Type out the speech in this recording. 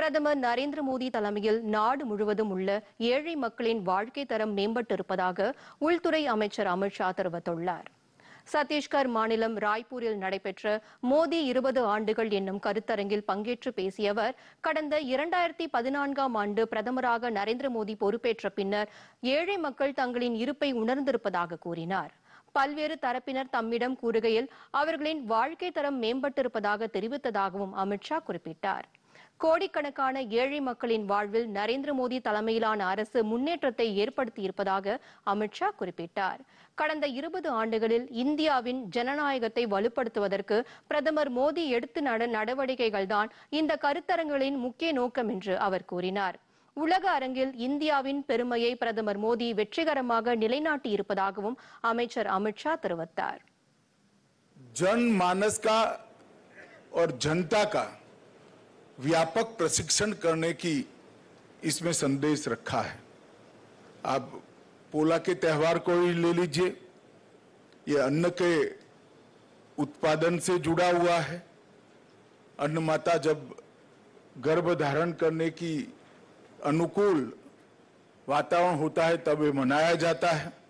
பிரதமர் நரேந்திர மோடி தலைமையில் நாடு முழுவதும் உள்ள ஏழை மக்களின் வாழ்க்கை தரம் மேம்பட்டிருப்பதாக உள்துறை அமைச்சர் அமித்ஷா தெரிவித்துள்ளார் சத்தீஸ்கர் மாநிலம் ராய்ப்பூரில் நடைபெற்ற மோடி இருபது ஆண்டுகள் என்னும் கருத்தரங்கில் பங்கேற்று பேசிய அவர் கடந்த இரண்டாயிரத்தி பதினான்காம் ஆண்டு பிரதமராக நரேந்திர மோடி பொறுப்பேற்ற பின்னர் ஏழை மக்கள் தங்களின் இருப்பை உணர்ந்திருப்பதாக கூறினார் பல்வேறு தரப்பினர் தம்மிடம் கூறுகையில் அவர்களின் வாழ்க்கை தரம் மேம்பட்டிருப்பதாக தெரிவித்ததாகவும் அமித்ஷா குறிப்பிட்டார் கோடிக்கணக்கான ஏழை மக்களின் வாழ்வில் நரேந்திர மோடி தலைமையிலான அரசு முன்னேற்றத்தை ஏற்படுத்தியிருப்பதாக அமித்ஷா குறிப்பிட்டார் கடந்த இருபது ஆண்டுகளில் இந்தியாவின் ஜனநாயகத்தை வலுப்படுத்துவதற்கு பிரதமர் மோடி எடுத்து நடவடிக்கைகள்தான் இந்த கருத்தரங்களின் முக்கிய நோக்கம் என்று அவர் கூறினார் உலக அரங்கில் இந்தியாவின் பெருமையை பிரதமர் மோடி வெற்றிகரமாக நிலைநாட்டியிருப்பதாகவும் அமைச்சர் அமித்ஷா தெரிவித்தார் ஜன் மானஸ் கா और जनता व्यापक प्रशिक्षण करने की इसमें संदेश रखा है आप पोला के त्यौहार को ही ले लीजिए ये अन्न के उत्पादन से जुड़ा हुआ है अन्न माता जब गर्भ धारण करने की अनुकूल वातावरण होता है तब ये मनाया जाता है